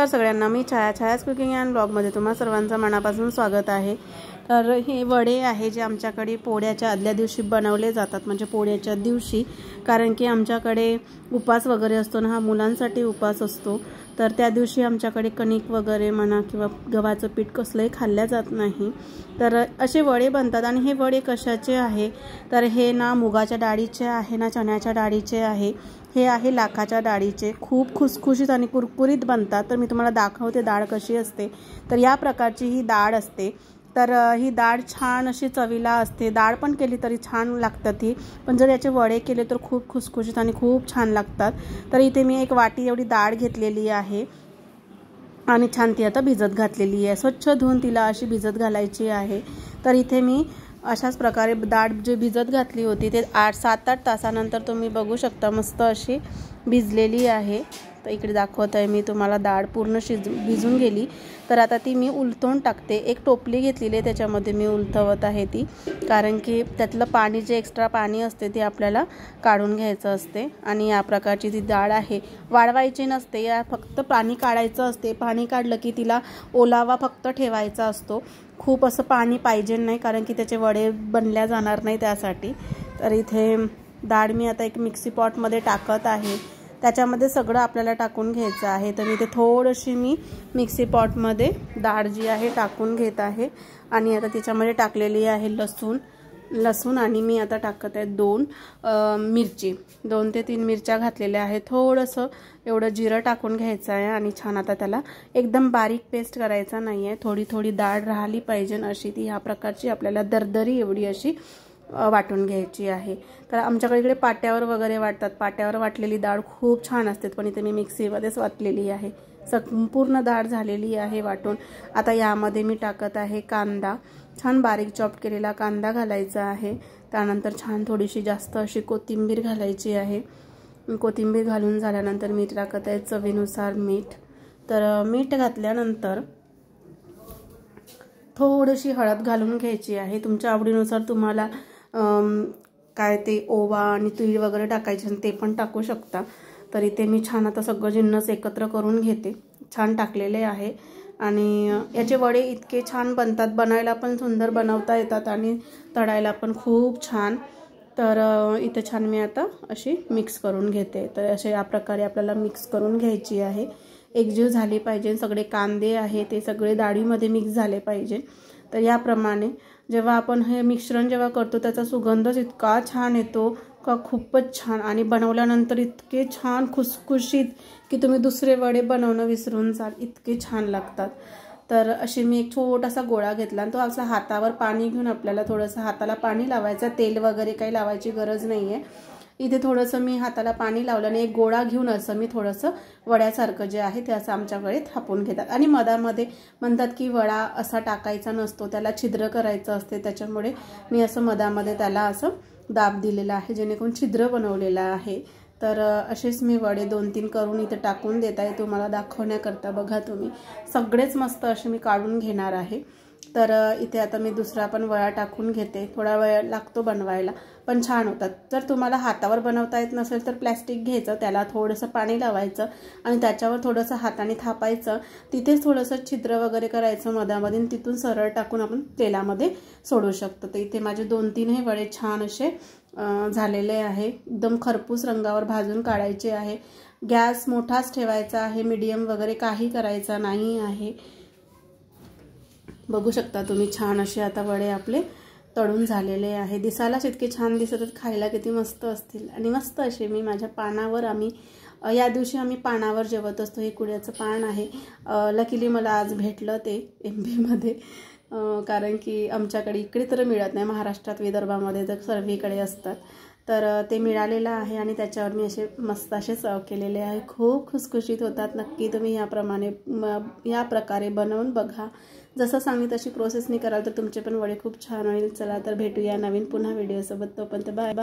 तर सगळ्यांना मी छाया छायाच cooking and ब्लॉगमध्ये तुम्हा सर्वांचं मनापासून स्वागत आहे तर हे वडे आहे जे आमच्याकडे पोळ्याच्या आदल्या दिवशी बनवले जातात म्हणजे पोळ्याच्या दिवशी कारण की आमच्याकडे उपास वगैरे असतो ना हा मुलांसाठी उपास असतो तर त्या दिवशी आमच्याकडे कणिक वगैरे म्हणा किंवा गव्हाचं पीठ कसलंही खाल्ल्या जात नाही तर असे वडे बनतात आणि हे वडे कशाचे आहे तर हे ना मुगाच्या डाळीचे आहे ना चण्याच्या डाळीचे आहे हे आहे लाखाच्या डाळीचे खूप खुसखुशीत आणि कुरकुरीत बनतात तर मी तुम्हाला दाखवते डाळ कशी असते तर या प्रकारची ही डाळ असते तर ही डाळ छान अशी चवीला असते डाळ पण केली तरी छान लागतात ही पण जर याचे वडे केले तर खूप खुसखुशीत आणि खूप छान लागतात तर इथे मी एक वाटी एवढी डाळ घेतलेली आहे आणि छान ती आता भिजत घातलेली आहे स्वच्छ धुवून तिला अशी भिजत घालायची आहे तर इथे मी अशाच प्रकारे दाट जे भिजत घातली होती ते आठ सात आठ तासानंतर तुम्ही बघू शकता मस्त अशी भिजलेली आहे तर इकडे दाखवत आहे मी तुम्हाला डाळ पूर्ण शिज भिजून गेली तर आता ती मी उलथवून टाकते एक टोपली घेतलेली आहे त्याच्यामध्ये मी उलथवत आहे ती कारण की त्यातलं पाणी जे एक्स्ट्रा पाणी असते ते आपल्याला काढून घ्यायचं असते आणि या प्रकारची जी डाळ आहे वाढवायची नसते या फक्त पाणी काढायचं असते पाणी काढलं की तिला ओलावा फक्त ठेवायचा असतो खूप असं पाणी पाहिजे नाही कारण की त्याचे वडे बनल्या जाणार नाही त्यासाठी तर इथे डाळ मी आता एक मिक्सी पॉटमध्ये टाकत आहे त्याच्यामध्ये सगळं आपल्याला टाकून घ्यायचं आहे तर मी ते थोडीशी मी मिक्सी पॉटमध्ये डाळ जी आहे टाकून घेत आहे आणि आता त्याच्यामध्ये टाकलेली आहे लसूण लसूण आणि मी आता टाकत आहे दोन मिरची दोन ते तीन मिरच्या घातलेल्या आहेत थोडंसं एवढं जिरं टाकून घ्यायचं आहे आणि छान आता त्याला एकदम बारीक पेस्ट करायचा नाही आहे थोडी थोडी डाळ राहिली पाहिजे अशी ती ह्या प्रकारची आपल्याला दरदरी एवढी अशी वाटून घ्यायची आहे तर आमच्याकडे इकडे पाट्यावर वगैरे वाटतात पाट्यावर वाटलेली डाळ खूप छान असते पण इथे मी मिक्सीमध्येच वाटलेली आहे संपूर्ण डाळ झालेली आहे वाटून आता यामध्ये मी टाकत आहे कांदा छान बारीक चॉप केलेला कांदा घालायचा आहे त्यानंतर छान थोडीशी जास्त अशी कोथिंबीर घालायची आहे कोथिंबीर घालून झाल्यानंतर मीठ टाकत आहे चवीनुसार मीठ तर मीठ घातल्यानंतर थोडीशी हळद घालून घ्यायची आहे तुमच्या आवडीनुसार तुम्हाला काय ते ओवा आणि तीळ वगैरे टाकायचे ते पण टाकू शकता तर इथे मी छान आता सगळं जिन्नस एकत्र करून घेते छान टाकलेले आहे आणि याचे वडे इतके छान बनतात बनायला पण सुंदर बनवता येतात आणि तळायला पण खूप छान तर इथे छान मी आता अशी मिक्स करून घेते तर असे या प्रकारे आपल्याला मिक्स करून घ्यायची आहे एकजीव झाली पाहिजे सगळे कांदे आहे ते सगळे डाळीमध्ये मिक्स झाले पाहिजे तर याप्रमाणे जेव्हा आपण हे मिश्रण जेव्हा करतो त्याचा सुगंधच इतका छान येतो का खूपच छान आणि बनवल्यानंतर इतके छान खुसखुशीत की तुम्ही दुसरे वडे बनवणं विसरून जाल इतके छान लागतात तर अशी मी एक छोटासा गोळा घेतला आणि तो असा हातावर पाणी घेऊन आपल्याला थोडंसं हाताला पाणी लावायचं तेल वगैरे काही लावायची गरज नाही आहे इथे थोडंसं मी हाताला पाणी लावलं आणि एक गोळा घेऊन असं मी थोडंसं वड्यासारखं जे आहे ते असं आमच्याकडे थापून घेतात आणि मधामध्ये म्हणतात की वडा असा टाकायचा नसतो त्याला छिद्र करायचं असते त्याच्यामुळे मी असं मधामध्ये त्याला असं दाब दिलेला आहे जेणेकरून छिद्र बनवलेला आहे तर असेच मी वडे दोन तीन करून इथे टाकून देत आहे तुम्हाला दाखवण्याकरता बघा तुम्ही सगळेच मस्त असे मी काढून घेणार आहे तर इथे आता मी दुसरा पण वळा टाकून घेते थोडा वेळ लागतो बनवायला पण छान होतात जर तुम्हाला हातावर बनवता येत नसेल तर प्लॅस्टिक घ्यायचं त्याला थोडंसं पाणी लावायचं आणि त्याच्यावर थोडंसं हाताने थापायचं तिथेच थोडंसं छिद्र वगैरे करायचं मधामध्ये तिथून सरळ टाकून आपण तेलामध्ये सोडू शकतो तर इथे माझे दोन तीन हे वडे छान असे झालेले आहे एकदम खरपूस रंगावर भाजून काढायचे आहे गॅस मोठाच ठेवायचा आहे मीडियम वगैरे काही करायचा नाही आहे बघू शकता तुम्ही छान असे आता वडे आपले तळून झालेले आहे दिसायलाच इतके छान दिसत खायला किती मस्त असतील आणि मस्त असे मी माझ्या पानावर आम्ही या दिवशी आम्ही पानावर जेवत असतो हे कुड्याचं पान आहे लकीली मला आज भेटलं ते एम बीमध्ये कारण की आमच्याकडे इकडे तर मिळत नाही महाराष्ट्रात विदर्भामध्ये जर सर्वीकडे असतात तर ते मिळालेलं आहे आणि त्याच्यावर मी असे मस्त असे सर्व केलेले आहे खूप खुसखुशीत होतात नक्की तुम्ही याप्रमाणे या प्रकारे बनवून बघा जसं सांगली तशी प्रोसेसनी कराल तर तुमचे पण वडे खूप छान होईल चला तर भेटूया नवीन पुन्हा व्हिडिओसोबत तोपर्यंत बाय बाय